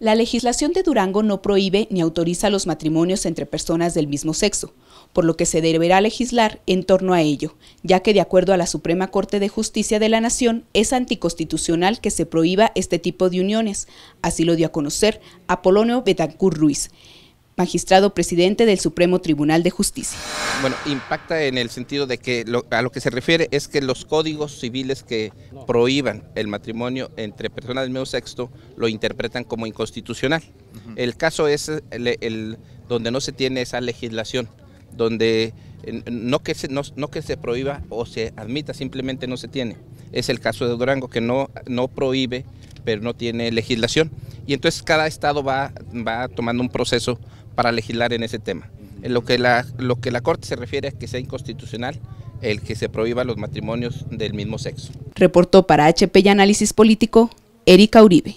La legislación de Durango no prohíbe ni autoriza los matrimonios entre personas del mismo sexo, por lo que se deberá legislar en torno a ello, ya que de acuerdo a la Suprema Corte de Justicia de la Nación es anticonstitucional que se prohíba este tipo de uniones, así lo dio a conocer Apolonio Betancourt Ruiz, magistrado presidente del Supremo Tribunal de Justicia. Bueno, impacta en el sentido de que a lo que se refiere es que los códigos civiles que prohíban el matrimonio entre personas del mismo sexo lo interpretan como inconstitucional. El caso es el, donde no se tiene esa legislación, donde eh, no que, se, que se prohíba o se admita, simplemente no se tiene. Es el caso de Durango que no, no prohíbe, pero no tiene legislación. Y entonces cada estado va, va tomando un proceso para legislar en ese tema. En lo que la, que la Corte se refiere es que sea inconstitucional el que se prohíba los matrimonios del mismo sexo. Reportó para HP y Análisis Político, Erika Uribe.